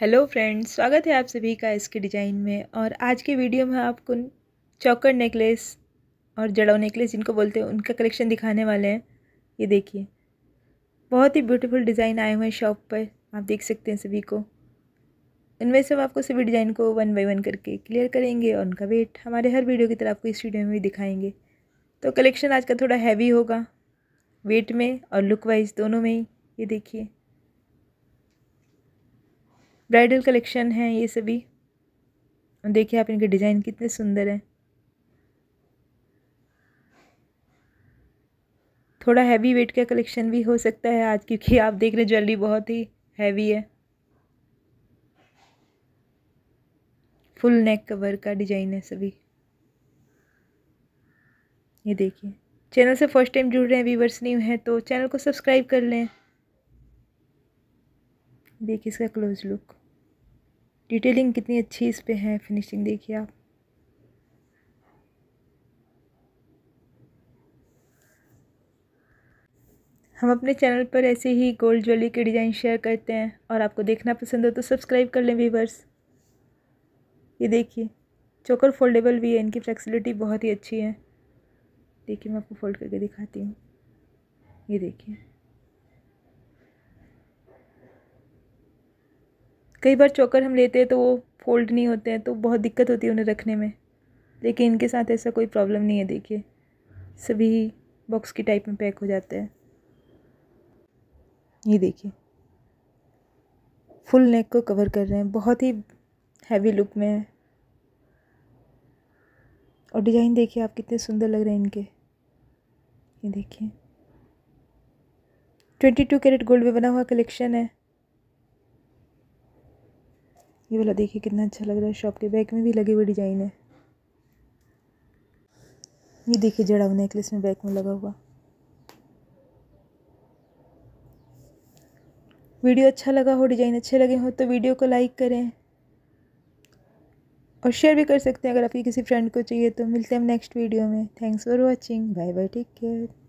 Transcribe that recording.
hello friends स्वागत है आप सभी का इसके डिज़ाइन में और आज के वीडियो में आपको चौकर नेकलेस और जड़ाऊ नेकलेस जिनको बोलते हैं उनका कलेक्शन दिखाने वाले हैं ये देखिए बहुत ही ब्यूटीफुल डिज़ाइन आए हुए हैं शॉप पर आप देख सकते हैं सभी को इनमें से हम आपको सभी डिज़ाइन को वन बाई वन करके क्लियर करेंगे और उनका वेट हमारे हर वीडियो की तरह आपको इस वीडियो में भी दिखाएंगे तो कलेक्शन आज का थोड़ा हैवी होगा वेट में और लुक वाइज दोनों में ही ये देखिए ब्राइडल कलेक्शन है ये सभी देखिए आप इनके डिज़ाइन कितने सुंदर हैं थोड़ा हैवी वेट का कलेक्शन भी हो सकता है आज क्योंकि आप देख रहे ज्वेलरी बहुत ही हैवी है फुल नेक कवर का डिजाइन है सभी ये देखिए चैनल से फर्स्ट टाइम जुड़ रहे हैं व्यूवर्स न्यू हैं तो चैनल को सब्सक्राइब कर लें देखिए इसका क्लोज लुक डिटेलिंग कितनी अच्छी इस पर है फिनिशिंग देखिए आप हम अपने चैनल पर ऐसे ही गोल्ड ज्वेलरी के डिज़ाइन शेयर करते हैं और आपको देखना पसंद हो तो सब्सक्राइब कर लें व्यूवर्स ये देखिए चोकर फोल्डेबल भी है इनकी फ्लेक्सिबिलिटी बहुत ही अच्छी है देखिए मैं आपको फोल्ड करके दिखाती हूँ ये देखिए कई बार चोकर हम लेते हैं तो वो फोल्ड नहीं होते हैं तो बहुत दिक्कत होती है उन्हें रखने में लेकिन इनके साथ ऐसा कोई प्रॉब्लम नहीं है देखिए सभी बॉक्स की टाइप में पैक हो जाते हैं ये देखिए फुल नेक को कवर कर रहे हैं बहुत ही हैवी लुक में है और डिज़ाइन देखिए आप कितने सुंदर लग रहे हैं इनके ये देखिए ट्वेंटी टू कैरेट गोल्ड में बना हुआ कलेक्शन है ये वाला देखिए कितना अच्छा लग रहा है शॉप के बैक में भी लगे हुए डिज़ाइन है ये देखिए जड़ा हुआ नेकलेस में बैक में लगा हुआ वीडियो अच्छा लगा हो डिज़ाइन अच्छे लगे हो तो वीडियो को लाइक करें और शेयर भी कर सकते हैं अगर आपकी किसी फ्रेंड को चाहिए तो मिलते हैं नेक्स्ट वीडियो में thanks for watching bye bye take care